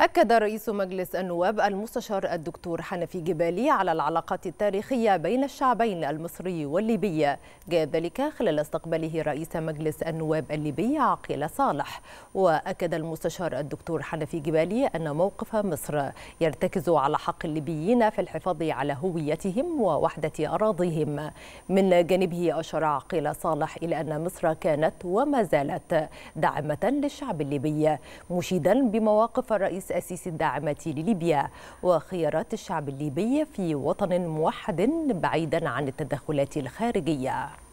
أكد رئيس مجلس النواب المستشار الدكتور حنفي جبالي على العلاقات التاريخية بين الشعبين المصري والليبي جاء ذلك خلال استقباله رئيس مجلس النواب الليبي عقيل صالح وأكد المستشار الدكتور حنفي جبالي أن موقف مصر يرتكز على حق الليبيين في الحفاظ على هويتهم ووحدة أراضيهم من جانبه أشار عقيل صالح إلى أن مصر كانت وما زالت داعمة للشعب الليبي مشيدا بمواقف الرئيس تأسيس الداعمة لليبيا وخيارات الشعب الليبي في وطن موحد بعيدا عن التدخلات الخارجية